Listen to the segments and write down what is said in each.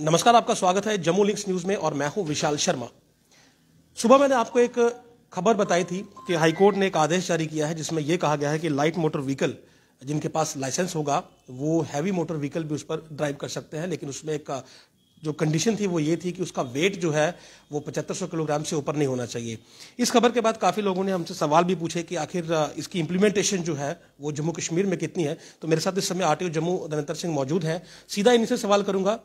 नमस्कार आपका स्वागत है जम्मू लिंक्स न्यूज में और मैं हूं विशाल शर्मा सुबह मैंने आपको एक खबर बताई थी कि हाईकोर्ट ने एक आदेश जारी किया है जिसमें यह कहा गया है कि लाइट मोटर व्हीकल जिनके पास लाइसेंस होगा वो हैवी मोटर व्हीकल भी उस पर ड्राइव कर सकते हैं लेकिन उसमें एक जो कंडीशन थी वो ये थी कि उसका वेट जो है वो पचहत्तर सौ किलोग्राम से ऊपर नहीं होना चाहिए इस खबर के बाद काफ़ी लोगों ने हमसे सवाल भी पूछे कि आखिर इसकी इम्प्लीमेंटेशन जो है वो जम्मू कश्मीर में कितनी है तो मेरे साथ इस समय आर जम्मू धनंतर सिंह मौजूद हैं सीधा इनसे सवाल करूंगा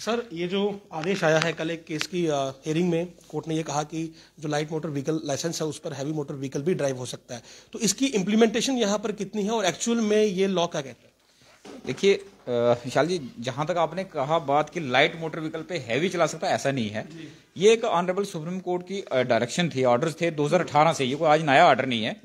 सर ये जो आदेश आया है कल एक केस की हेयरिंग में कोर्ट ने ये कहा कि जो लाइट मोटर व्हीकल लाइसेंस है उस पर हैवी मोटर व्हीकल भी ड्राइव हो सकता है तो इसकी इम्प्लीमेंटेशन यहाँ पर कितनी है और एक्चुअल में ये लॉ क्या कहता है देखिए विशाल जी जहां तक आपने कहा बात कि लाइट मोटर व्हीकल पे हैवी चला सकता है ऐसा नहीं है ये एक ऑनरेबल सुप्रीम कोर्ट की डायरेक्शन थी ऑर्डर थे 2018 से ये कोई आज नया ऑर्डर नहीं है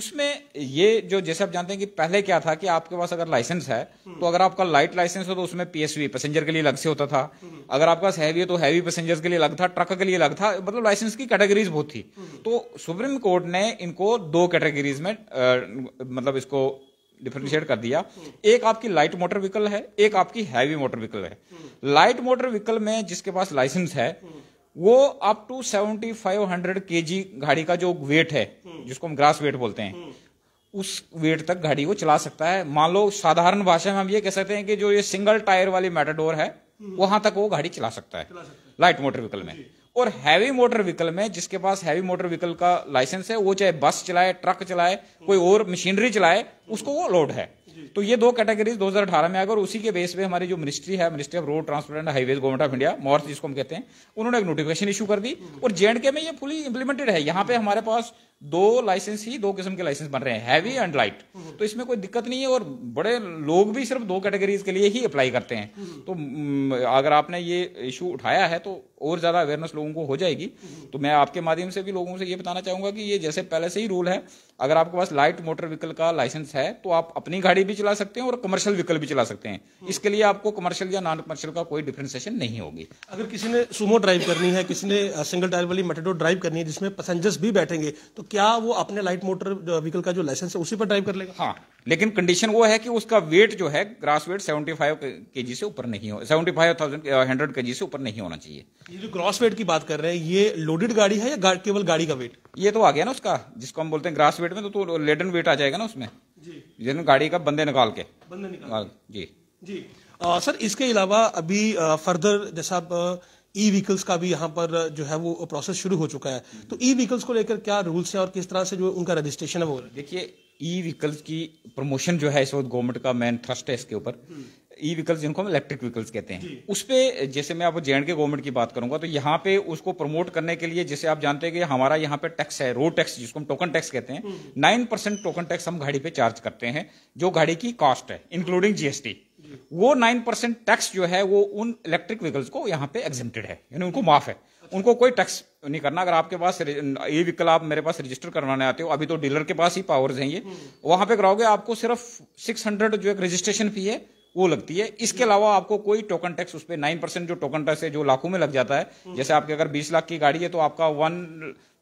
उसमें ये जो जैसे आप जानते हैं कि पहले क्या था कि आपके पास अगर लाइसेंस है हम्म। तो अगर आपका लाइट लाइसेंस हो तो उसमें पीएसवी पैसेंजर के लिए अलग से होता था हम्म। अगर आपका पास हैवी है तो हैवी पैसेंजर्स के लिए अलग था ट्रक के लिए अलग था मतलब लाइसेंस की कैटेगरीज बहुत थी हम्म। तो सुप्रीम कोर्ट ने इनको दो कैटेगरीज में आ, मतलब इसको डिफ्रेंशिएट कर दिया एक आपकी लाइट मोटर व्हीकल है एक आपकी हैवी मोटर व्हीकल है लाइट मोटर व्हीकल में जिसके पास लाइसेंस है वो अप टू के जी गाड़ी का जो वेट है जिसको हम ग्रास वेट बोलते हैं उस वेट तक गाड़ी को चला सकता है मान लो साधारण भाषा में हम ये कह सकते हैं कि जो ये सिंगल टायर वाली मेटाडोर है वहां तक वो गाड़ी चला सकता है लाइट मोटर व्हीकल में और हैवी मोटर व्हीकल में जिसके पास हैवी मोटर व्हीकल का लाइसेंस है वो चाहे बस चलाए ट्रक चलाए कोई और मशीनरी चलाए उसको वो लोड है तो ये दो कैटेगरीज 2018 में आएगा और उसी के बेस पे हमारी जो मिनिस्ट्री है ministry of road transport and highways government of India MoRTH जिसको हम कहते हैं उन्होंने एक नोटिफिकेशन इशू कर दी और जे में ये फुली इंप्लीमेंटेड है यहाँ पे हमारे पास दो लाइसेंस ही दो किस्म के लाइसेंस बन रहे हैं हैवी एंड लाइट तो इसमें कोई दिक्कत नहीं है और बड़े लोग भी सिर्फ दो कैटेगरीज के लिए ही अप्लाई करते हैं तो अगर आपने ये इशू उठाया है तो और ज्यादा अवेयरनेस लोगों को हो जाएगी तो मैं आपके माध्यम से भी लोगों से ये बताना चाहूंगा कि ये जैसे पहले से ही रूल है अगर आपके पास लाइट मोटर व्हीकल का लाइसेंस है तो आप अपनी गाड़ी भी चला सकते हैं और कमर्शियल व्हीकल भी चला सकते हैं इसके लिए आपको कमर्शियल या नॉन कमर्शियल का कोई डिफ्रेंसिएशन नहीं होगी अगर किसी ने सुमो ड्राइव करनी है किसी ने सिंगल टायर वाली मेटेडो ड्राइव करनी है जिसमें पैसेंजर्स भी बैठेंगे तो क्या वो अपने लाइट मोटर व्हीकल का जो लाइसेंस है उसी पर ड्राइव कर लेगा हाँ लेकिन कंडीशन वो है कि उसका वेट जो है ग्रास वेट 75 जी से ऊपर नहीं हो सेवेंटी फाइव हंड्रेड के जी से ऊपर नहीं होना चाहिए ये जो ग्रॉस वेट की बात कर रहे हैं ये लोडेड गाड़ी है या गा, केवल गाड़ी का वेट ये तो आ गया ना उसका जिसको हम बोलते हैं ग्रास वेट में तो, तो लेडन वेट आ जाएगा ना उसमें जी गाड़ी का बंदे निकाल के बंदे निकाल हाँ, जी जी सर इसके अलावा अभी फर्दर जैसा ई व्हीकल्स का भी यहाँ पर जो है वो प्रोसेस शुरू हो चुका है तो ई व्हीकल्स को लेकर क्या रूल्स हैं और किस तरह से जो उनका रजिस्ट्रेशन है वो देखिए ई व्हीकल्स की प्रमोशन जो है इस वक्त गवर्नमेंट का मेन थ्रस्ट है इसके ऊपर ई हम्म। व्हीकल्स जिनको हम इलेक्ट्रिक व्हीकल्स कहते हैं उस पर जैसे मैं आपको जे एंड के गवर्नमेंट की बात करूंगा तो यहाँ पे उसको प्रमोट करने के लिए जैसे आप जानते हैं कि हमारा यहाँ पे टैक्स है रोड टैक्स जिसको हम टोकन टैक्स कहते हैं नाइन परसेंट टोकन टैक्स हम गाड़ी पे चार्ज करते हैं जो गाड़ी की कॉस्ट है इंक्लूडिंग जीएसटी वो नाइन परसेंट टैक्स जो है वो उन इलेक्ट्रिक व्हीकल्स को यहाँ पे एग्जेप्टेड है यानी उनको माफ है उनको कोई टैक्स नहीं करना अगर आपके पास ये व्हीकल आप मेरे पास रजिस्टर करवाने आते हो अभी तो डीलर के पास ही पावर्स हैं ये वहां पे कराओगे आपको सिर्फ 600 जो एक रजिस्ट्रेशन फी है वो लगती है इसके अलावा आपको कोई टोकन टैक्स उस पर नाइन परसेंट जो टोकन टैक्स है जो लाखों में लग जाता है हम्म। जैसे आपके अगर बीस लाख की गाड़ी है तो आपका वन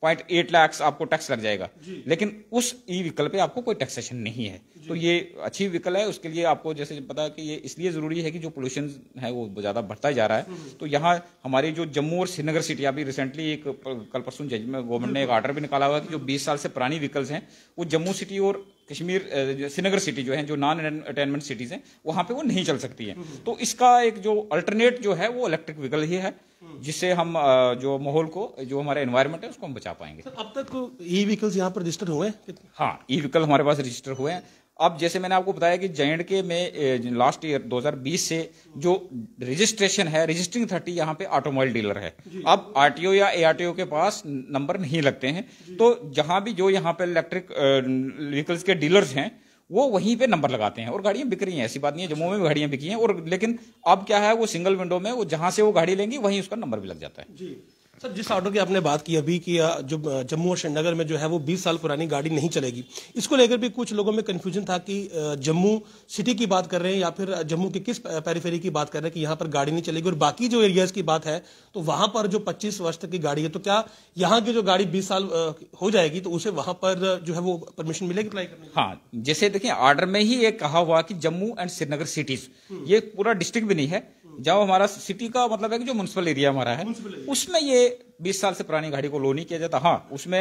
पॉइंट एट लैक्स आपको टैक्स लग जाएगा लेकिन उस ई व्हीकल पे आपको कोई टैक्सेशन नहीं है तो ये अच्छी व्हीकल है उसके लिए आपको जैसे पता है कि ये इसलिए ज़रूरी है कि जो पोल्यूशन है वो ज़्यादा बढ़ता जा रहा है हम्म। तो यहाँ हमारी जो जम्मू और श्रीनगर सिटी अभी रिसेंटली एक कल परसों जजमेंट गवर्नमेंट ने एक आर्डर हम्म। भी निकाला हुआ है कि जो बीस साल से पुरानी व्हीकल्स हैं वो जम्मू सिटी और कश्मीर श्रीनगर सिटी जो है जो नॉन अटेनमेंट सिटीज़ हैं वहाँ पे वो नहीं चल सकती हैं हम्म। तो इसका एक जो अल्टरनेट जो है वो इलेक्ट्रिक व्हीकल ही है हम्म। जिससे हम जो माहौल को जो हमारा एनवायरनमेंट है उसको हम बचा पाएंगे सर, अब तक ई तो व्हीकल्स यहाँ पर रजिस्टर हुए हाँ ई व्हीकल हमारे पास रजिस्टर हुए हैं अब जैसे मैंने आपको बताया कि जे के में लास्ट ईयर 2020 से जो रजिस्ट्रेशन है रजिस्ट्रिंग थर्टी यहाँ पे ऑटोमोबाइल डीलर है अब आरटीओ या एआरटीओ के पास नंबर नहीं लगते हैं तो जहां भी जो यहाँ पे इलेक्ट्रिक व्हीकल्स के डीलर्स हैं वो वहीं पे नंबर लगाते हैं और गाड़ियां बिक रही हैं ऐसी बात नहीं है जम्मू में भी गाड़ियां बिकी हैं और लेकिन अब क्या है वो सिंगल विंडो में वो जहां से वो गाड़ी लेंगी वहीं उसका नंबर भी लग जाता है सर जिस ऑर्डर की आपने बात की अभी कि जो जम्मू और श्रीनगर में जो है वो 20 साल पुरानी गाड़ी नहीं चलेगी इसको लेकर भी कुछ लोगों में कन्फ्यूजन था कि जम्मू सिटी की बात कर रहे हैं या फिर जम्मू के किस पेरीफेरी की बात कर रहे हैं कि यहाँ पर गाड़ी नहीं चलेगी और बाकी जो एरियाज की बात है तो वहां पर जो पच्चीस वर्ष तक की गाड़ी है तो क्या यहाँ की जो गाड़ी बीस साल हो जाएगी तो उसे वहां पर जो है वो परमिशन मिलेगी अप्लाई करने हाँ जैसे देखिए ऑर्डर में ही ये कहा हुआ कि जम्मू एंड श्रीनगर सिटीज ये पूरा डिस्ट्रिक्ट भी नहीं है जब हमारा सिटी का मतलब है कि जो म्यूनसिपल एरिया हमारा है उसमें ये 20 साल से पुरानी गाड़ी को लो नहीं किया जाता हाँ उसमें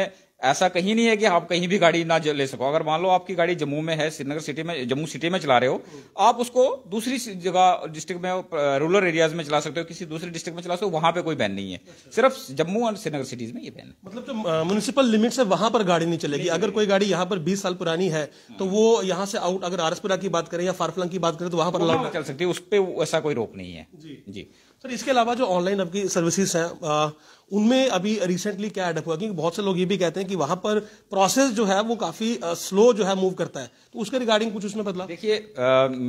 ऐसा कहीं नहीं है कि आप कहीं भी गाड़ी ना ले सको अगर मान लो आपकी गाड़ी जम्मू में है श्रीनगर सिटी में जम्मू सिटी में चला रहे हो आप उसको दूसरी जगह डिस्ट्रिक्ट में रूरल एरियाज में चला सकते हो किसी दूसरे डिस्ट्रिक्ट में चला सकते हो वहां पे कोई बैन नहीं है सिर्फ जम्मू और श्रीनगर सिटीज में ये बैन मतलब जो म्यूनिसिपल लिमिट है वहां पर गाड़ी नहीं चलेगी अगर कोई गाड़ी यहाँ पर बीस साल पुरानी है तो वो यहाँ से आउट अगर आरसपुरा की बात करें या फारफलंग की बात करें तो वहां पर चल सकती है उस पर ऐसा कोई रोक नहीं है जी सर इसके अलावा जो ऑनलाइन आपकी सर्विसेज हैं उनमें अभी रिसेंटली क्या एडअप हुआ क्योंकि बहुत से लोग ये भी कहते हैं कि वहां पर प्रोसेस जो है वो काफी स्लो जो है मूव करता है तो उसके रिगार्डिंग कुछ उसमें बदला देखिए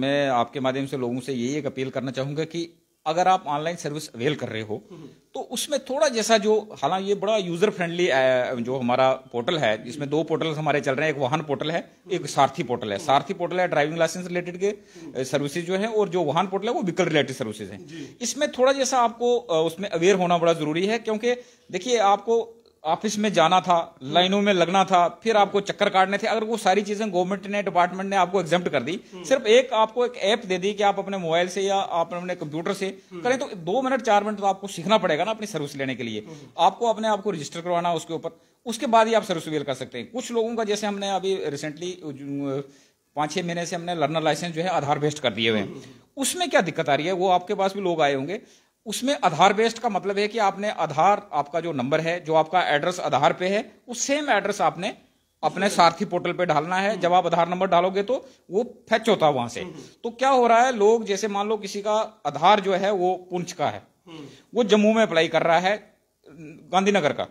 मैं आपके माध्यम से लोगों से यही एक अपील करना चाहूंगा कि अगर आप ऑनलाइन सर्विस अवेल कर रहे हो तो उसमें थोड़ा जैसा जो हालांकि ये बड़ा यूजर फ्रेंडली जो हमारा पोर्टल है जिसमें दो पोर्टल हमारे चल रहे हैं एक वाहन पोर्टल है एक सारथी पोर्टल है सारथी पोर्टल है ड्राइविंग लाइसेंस रिलेटेड के सर्विसेज जो है और जो वाहन पोर्टल है वो व्हीकल रिलेटेड सर्विसेज है इसमें थोड़ा जैसा आपको उसमें अवेयर होना बड़ा जरूरी है क्योंकि देखिए आपको ऑफिस में जाना था लाइनों में लगना था फिर आपको चक्कर काटने थे अगर वो सारी चीजें गवर्नमेंट ने डिपार्टमेंट ने आपको एग्जेप्ट कर दी हम्म। सिर्फ एक आपको एक ऐप दे दी कि आप अपने मोबाइल से या आप अपने कंप्यूटर से हम्म। करें तो दो मिनट चार मिनट तो आपको सीखना पड़ेगा ना अपनी सर्विस लेने के लिए हम्म। आपको अपने आप को रजिस्टर करवाना उसके ऊपर उसके बाद ही आप सर्विस अवेल कर सकते हैं कुछ लोगों का जैसे हमने अभी रिसेंटली पांच छह महीने से हमने लर्नर लाइसेंस जो है आधार बेस्ड कर दिए हुए हैं उसमें क्या दिक्कत आ रही है वो आपके पास भी लोग आए होंगे उसमें आधार बेस्ड का मतलब है कि आपने आधार आपका जो नंबर है जो आपका एड्रेस आधार पे है उस सेम एड्रेस आपने अपने सारथी पोर्टल पे डालना है जब आप आधार नंबर डालोगे तो वो फैच होता है वहां से तो क्या हो रहा है लोग जैसे मान लो किसी का आधार जो है वो पुंछ का है वो जम्मू में अप्लाई कर रहा है गांधीनगर का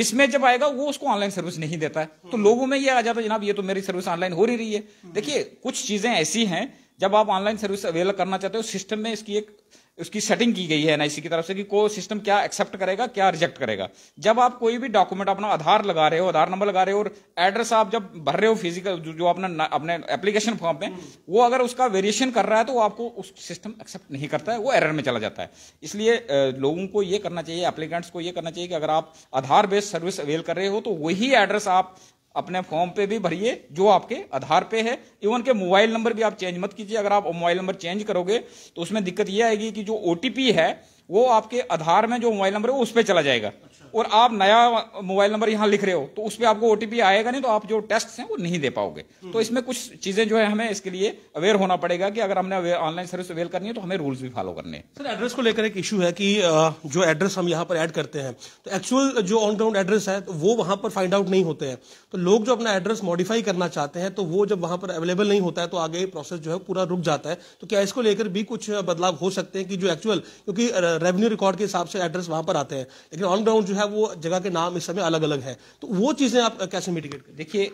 मिसमैच जब आएगा वो उसको ऑनलाइन सर्विस नहीं देता है तो लोगों में ये आ जाता है जनाब ये तो मेरी सर्विस ऑनलाइन हो रही रही है देखिए कुछ चीजें ऐसी हैं जब आप ऑनलाइन सर्विस अवेल करना चाहते हो सिस्टम में इसकी एक उसकी सेटिंग की गई है एनआईसी की तरफ से कि को सिस्टम क्या एक्सेप्ट करेगा क्या रिजेक्ट करेगा जब आप कोई भी डॉक्यूमेंट अपना आधार लगा रहे हो आधार नंबर लगा रहे हो और एड्रेस आप जब भर रहे हो फिजिकल जो, जो अपना अपने एप्लीकेशन फॉर्म में वो अगर उसका वेरिएशन कर रहा है तो आपको उस सिस्टम एक्सेप्ट नहीं करता है वो एरर में चला जाता है इसलिए लोगों को ये करना चाहिए एप्लीकेंट्स को ये करना चाहिए कि अगर आप आधार बेस्ड सर्विस अवेल कर रहे हो तो वही एड्रेस आप अपने फॉर्म पे भी भरिए जो आपके आधार पे है इवन के मोबाइल नंबर भी आप चेंज मत कीजिए अगर आप मोबाइल नंबर चेंज करोगे तो उसमें दिक्कत यह आएगी कि जो ओटीपी है वो आपके आधार में जो मोबाइल नंबर है उस पर चला जाएगा अच्छा। और आप नया मोबाइल नंबर यहाँ लिख रहे हो तो उस पर आपको ओटीपी आएगा नहीं तो आप जो टेस्ट हैं वो नहीं दे पाओगे हम्म। तो इसमें कुछ चीजें जो है हमें इसके लिए अवेयर होना पड़ेगा कि अगर हमने ऑनलाइन सर्विस अवेल करनी है तो हमें रूल्स भी फॉलो करने सर एड्रेस को लेकर एक इशू है कि जो एड्रेस हम यहाँ पर एड करते हैं तो एक्चुअल जो ऑन ग्राउंड एड्रेस है वो वहां पर फाइंड आउट नहीं होते हैं तो लोग जो अपना एड्रेस मॉडिफाई करना चाहते हैं तो वो जब वहां पर अवेलेबल नहीं होता है तो आगे प्रोसेस जो है पूरा रुक जाता है तो क्या इसको लेकर भी कुछ बदलाव हो सकते हैं कि जो एक्चुअल क्योंकि रेवेन्यू रिकॉर्ड के हिसाब से एड्रेस वहां पर आते हैं लेकिन ऑन ग्राउंड जो है वो जगह के नाम इस समय अलग अलग है तो वो चीजें आप कैसे मिटिकेट करें देखिए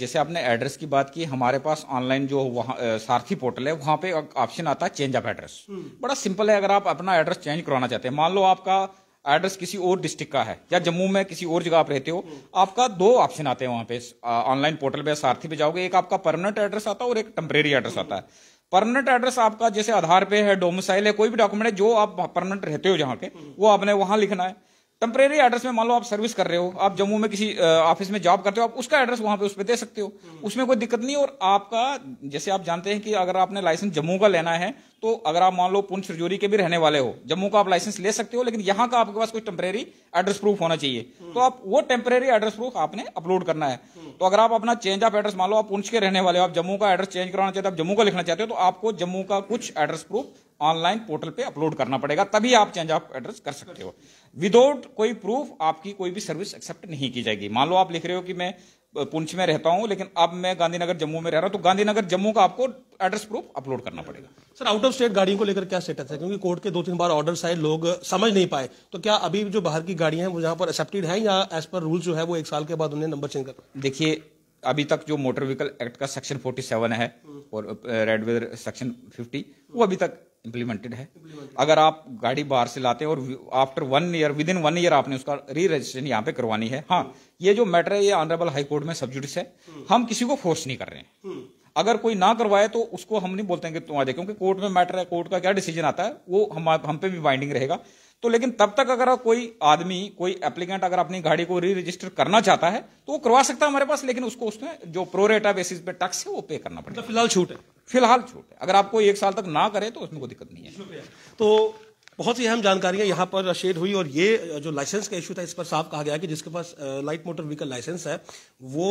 जैसे आपने एड्रेस की बात की हमारे पास ऑनलाइन जो वहाँ सारथी पोर्टल है वहाँ पे ऑप्शन आता है चेंज ऑफ एड्रेस बड़ा सिंपल है अगर आप अपना एड्रेस चेंज कराना चाहते हैं मान लो आपका एड्रेस किसी और डिस्ट्रिक्ट का है या जम्मू में किसी और जगह आप रहते हो आपका दो ऑप्शन आते हैं वहां पे ऑनलाइन पोर्टल पे सारथी पे जाओगे एक आपका परमानेंट एड्रेस आता है और एक टेम्परेरी एड्रेस आता है परमानेंट एड्रेस आपका जैसे आधार पे है डोमिसाइल है कोई भी डॉक्यूमेंट है जो आप परमानेंट रहते हो जहाँ पे वो आपने वहां लिखना है टेम्परेरी एड्रेस में मान लो आप सर्विस कर रहे हो आप जम्मू में किसी ऑफिस में जॉब करते हो आप उसका एड्रेस वहां पे उस पर दे सकते हो हम्म। उसमें कोई दिक्कत नहीं और आपका जैसे आप जानते हैं कि अगर आपने लाइसेंस जम्मू का लेना है तो अगर आप मान लो पुंछ रजौरी के भी रहने वाले हो जम्मू का आप लाइसेंस ले सकते हो लेकिन यहाँ का आपके पास कोई टेम्परेरी एड्रेस प्रूफ होना चाहिए हम्म। तो आप वो टेम्परेरी एड्रेस प्रूफ आपने अपलोड करना है हम्म। तो अगर आप अपना चेंज ऑफ एड्रेस मान लो आप पुंछ के रहने वाले हो आप जम्मू का एड्रेस चेंज कराना चाहते हो आप जम्मू का लिखना चाहते हो तो आपको जम्मू का कुछ एड्रेस प्रूफ ऑनलाइन पोर्टल पे अपलोड करना पड़ेगा तभी आप चेंज ऑफ एड्रेस कर सकते हो विदाउट कोई प्रूफ आपकी कोई भी सर्विस एक्सेप्ट नहीं की जाएगी मान लो आप लिख रहे हो कि मैं पुंछ में रहता हूं लेकिन अब मैं गांधीनगर जम्मू में रह रहा हूं तो गांधीनगर जम्मू का आपको एड्रेस प्रूफ अपलोड करना पड़ेगा सर आउट ऑफ स्टेट गाड़ियों को लेकर क्या स्टेटस है क्योंकि कोर्ट के दो तीन बार ऑर्डर आए लोग समझ नहीं पाए तो क्या अभी जो बाहर की गाड़ियां हैं वो यहाँ पर एक्सेप्टेड है या एज पर रूल जो है वो एक साल के बाद उन्हें नंबर चेंज कर देखिए अभी तक जो मोटर व्हीकल एक्ट का सेक्शन 47 है हम्म। और रेड वेदर सेक्शन 50 वो अभी तक इम्प्लीमेंटेड है अगर आप गाड़ी बाहर से लाते हैं और after one year within one year आपने उसका री रजिस्ट्रेशन यहाँ पे करवानी है हाँ ये जो मैटर है ये ऑनरेबल हाईकोर्ट में सब्जुडिस है हम किसी को फोर्स नहीं कर रहे हैं अगर कोई ना करवाए तो उसको हम नहीं बोलते हैं कि तुम आ जाए क्योंकि कोर्ट में मैटर है कोर्ट का क्या डिसीजन आता है वो हम हम पे भी बाइंडिंग रहेगा तो लेकिन तब तक अगर कोई आदमी कोई एप्लीकेंट अगर अपनी गाड़ी को री रजिस्टर करना चाहता है तो वो करवा सकता है हमारे पास लेकिन उसको उसमें जो प्रोरेटा बेसिस पे टैक्स है वो पे करना पड़ेगा तो फिलहाल छूट है फिलहाल छूट है अगर आपको एक साल तक ना करें तो उसमें कोई दिक्कत नहीं है तो बहुत सी अहम जानकारियां यहाँ पर शेयर हुई और ये जो लाइसेंस का इशू था इस पर साफ कहा गया कि जिसके पास लाइट मोटर व्हीकल लाइसेंस है वो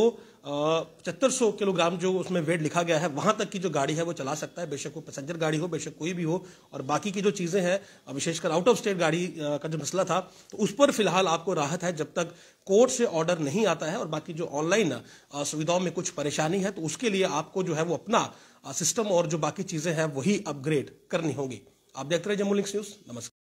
पचहत्तर सौ किलोग्राम जो उसमें वेट लिखा गया है वहां तक की जो गाड़ी है वो चला सकता है बेशक वो पैसेंजर गाड़ी हो बेशक कोई भी हो और बाकी की जो चीजें हैं विशेषकर आउट ऑफ स्टेट गाड़ी का जो मसला था तो उस पर फिलहाल आपको राहत है जब तक कोर्ट से ऑर्डर नहीं आता है और बाकी जो ऑनलाइन सुविधाओं में कुछ परेशानी है तो उसके लिए आपको जो है वो अपना सिस्टम और जो बाकी चीज़ें हैं वही अपग्रेड करनी होगी आप देखते रहे जम्मू लिंक्स न्यूज़ नमस्कार